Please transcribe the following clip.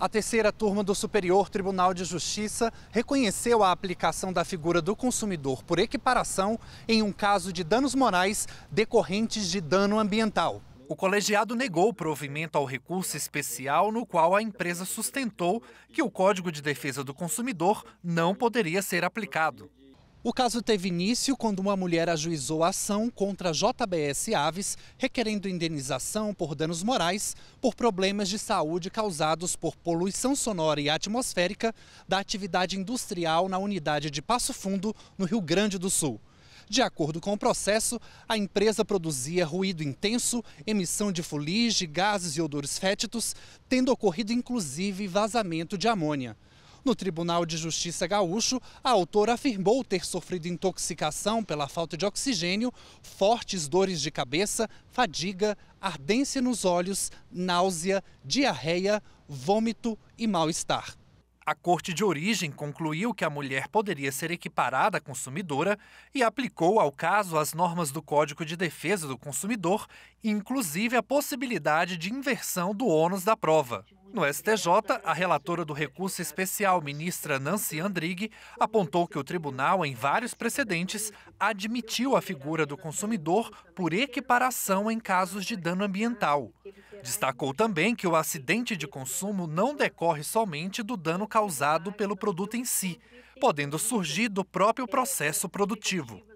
A terceira turma do Superior Tribunal de Justiça reconheceu a aplicação da figura do consumidor por equiparação em um caso de danos morais decorrentes de dano ambiental. O colegiado negou provimento ao recurso especial no qual a empresa sustentou que o Código de Defesa do Consumidor não poderia ser aplicado. O caso teve início quando uma mulher ajuizou a ação contra a JBS Aves, requerendo indenização por danos morais por problemas de saúde causados por poluição sonora e atmosférica da atividade industrial na unidade de Passo Fundo, no Rio Grande do Sul. De acordo com o processo, a empresa produzia ruído intenso, emissão de fuligem, gases e odores fétidos, tendo ocorrido inclusive vazamento de amônia. No Tribunal de Justiça Gaúcho, a autora afirmou ter sofrido intoxicação pela falta de oxigênio, fortes dores de cabeça, fadiga, ardência nos olhos, náusea, diarreia, vômito e mal-estar. A corte de origem concluiu que a mulher poderia ser equiparada à consumidora e aplicou ao caso as normas do Código de Defesa do Consumidor, inclusive a possibilidade de inversão do ônus da prova. No STJ, a relatora do recurso especial, ministra Nancy Andrighi, apontou que o tribunal, em vários precedentes, admitiu a figura do consumidor por equiparação em casos de dano ambiental. Destacou também que o acidente de consumo não decorre somente do dano causado pelo produto em si, podendo surgir do próprio processo produtivo.